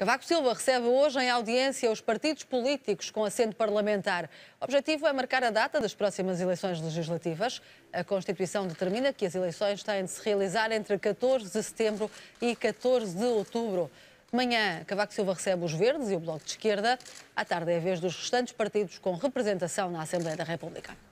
Cavaco Silva recebe hoje em audiência os partidos políticos com assento parlamentar. O objetivo é marcar a data das próximas eleições legislativas. A Constituição determina que as eleições têm de se realizar entre 14 de setembro e 14 de outubro. De manhã, Cavaco Silva recebe os Verdes e o Bloco de Esquerda. À tarde é a vez dos restantes partidos com representação na Assembleia da República.